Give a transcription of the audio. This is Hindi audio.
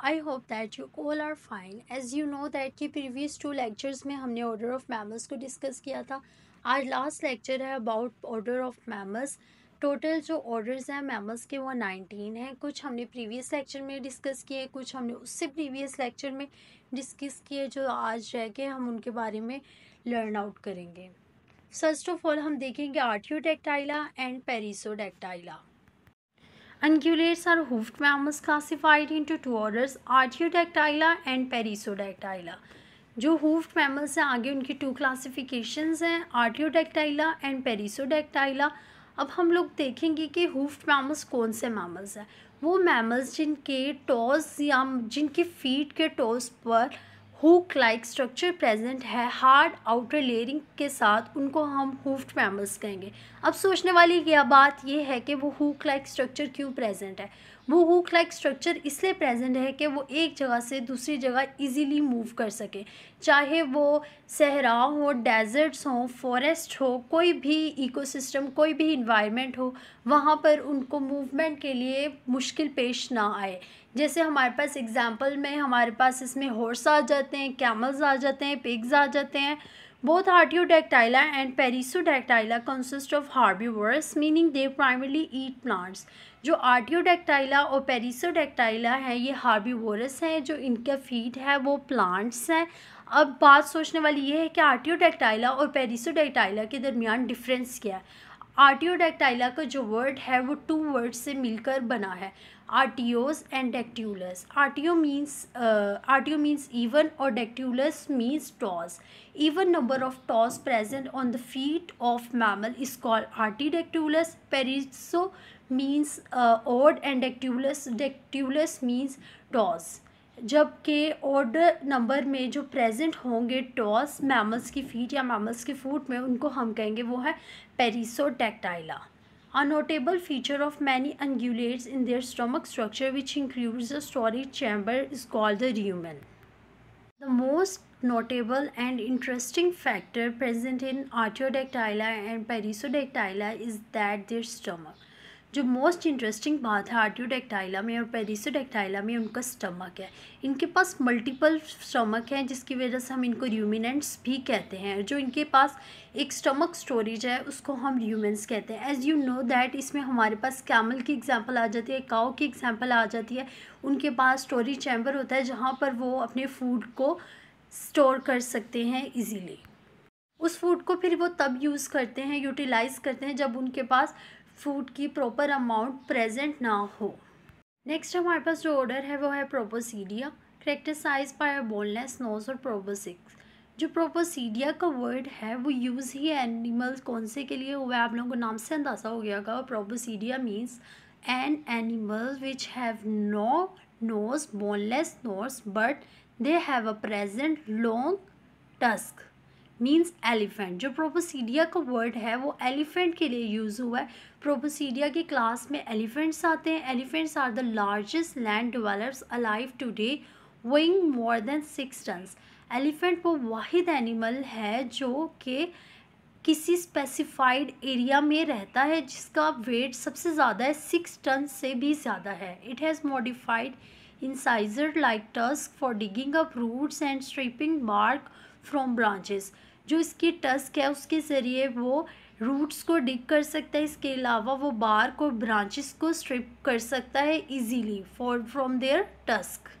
I hope that you all are fine as you know that कि प्रीवियस टू लेक्चर्स में हमने ऑर्डर ऑफ मैमल्स को डिस्कस किया था आज लास्ट लेक्चर है about order of mammals total जो ऑर्डर्स हैं मैमल्स के वो नाइनटीन हैं कुछ हमने प्रीवियस लेक्चर में डिस्कस किए कुछ हमने उससे प्रीवियस लेक्चर में डिस्कस किए जो आज रह के हम उनके बारे में लर्न आउट करेंगे फर्स्ट ऑफ ऑल हम देखेंगे Artiodactyla and Perissodactyla Ungulates are hoofed mammals classified into two orders, Artiodactyla and Perissodactyla. जो hoofed mammals हैं आगे उनकी two classifications हैं Artiodactyla and पेरिसोडेक्टाइला अब हम लोग देखेंगे कि hoofed mammals कौन से mammals हैं वो mammals जिनके toes या जिनके feet के toes पर हुक लाइक स्ट्रक्चर प्रेजेंट है हार्ड आउटर लेयरिंग के साथ उनको हम हुफ्ट मैमल्स कहेंगे अब सोचने वाली यह बात यह है कि वो हुक लाइक स्ट्रक्चर क्यों प्रेजेंट है वो हुक लाइक स्ट्रक्चर इसलिए प्रेजेंट है कि वो एक जगह से दूसरी जगह इजीली मूव कर सके चाहे वो सहरा हो डेजर्ट्स हों फॉरेस्ट हो कोई भी इकोसिस्टम कोई भी इन्वायरमेंट हो वहाँ पर उनको मूवमेंट के लिए मुश्किल पेश ना आए जैसे हमारे पास एग्ज़ाम्पल में हमारे पास इसमें हॉर्स आ जाते हैं कैमल्स आ जाते हैं पिग्स आ जाते हैं Both Artiodactyla and Perissodactyla consist of herbivores, meaning they primarily eat plants. जो आर्टियोडेक्टाइला और पेरिसोडेक्टाइला है ये हार्बीवोरस हैं जो इनका फीड है वो प्लांट्स हैं अब बात सोचने वाली ये है कि आर्टियोडेक्टाइला और पेरिसोडेक्टाइला के दरमियान डिफरेंस क्या है आर्टियोडेक्टाइला का जो वर्ड है वो टू वर्ड से मिलकर बना है artios and dactylus artio means artio means even और dactylus means toes even number of toes present on the feet of mammal is called Artiodactylus periso means odd and dactylus dactylus means toes जबकि ऑर्डर नंबर में जो प्रेजेंट होंगे टॉस मैमल्स की फीट या मैमल्स के फूट में उनको हम कहेंगे वो है Perissodactyla a notable feature of many ungulates in their stomach structure which includes the story chamber is called the rumen the most notable and interesting factor present in Artiodactyla and Perissodactyla is that their stomach जो मोस्ट इंटरेस्टिंग बात है आर्टियोडेक्टाइला में और पेरिसोडेक्टाइला में उनका स्टमक है इनके पास मल्टीपल स्टमक हैं जिसकी वजह से हम इनको यूमिनेंट्स भी कहते हैं जो इनके पास एक स्टमक स्टोरेज है उसको हम र्यूमेंस कहते हैं एज़ यू नो दैट इसमें हमारे पास कैमल की एग्जाम्पल आ जाती है काओ की एग्जाम्पल आ जाती है उनके पास स्टोरेज चैम्बर होता है जहाँ पर वो अपने फूड को स्टोर कर सकते हैं इजीली उस फूड को फिर वो तब यूज़ करते हैं यूटिलाइज़ करते हैं जब उनके पास फूड की प्रॉपर अमाउंट प्रेजेंट ना हो नेक्स्ट हमारे पास जो ऑर्डर है वो है प्रोपोसीडिया साइज पाए बोनलेस नोज और प्रोबोसिक्स जो प्रोपोसीडिया का वर्ड है वो यूज़ ही एनिमल्स कौन से के लिए हुआ है आप लोगों को नाम से अंदाज़ा हो गया होगा Proboscidea means an animal which have no nose boneless nose but they have a present long tusk means elephant जो प्रोपोसीडिया का वर्ड है वो एलिफेंट के लिए यूज़ हुआ है प्रोपोसीडिया के क्लास में एलिफेंट्स आते हैं elephants are the largest land develops alive today weighing more than six tons elephant वो वाहिद एनिमल है जो कि किसी स्पेसिफाइड एरिया में रहता है जिसका वेट सबसे ज़्यादा है सिक्स टन से भी ज़्यादा है it has modified incisor like tusk for digging up roots and stripping bark from branches जो इसकी टस्क है उसके ज़रिए वो रूट्स को डिग कर सकता है इसके अलावा वो बार्क और ब्रांचेस को स्ट्रिप कर सकता है easily for from their tusk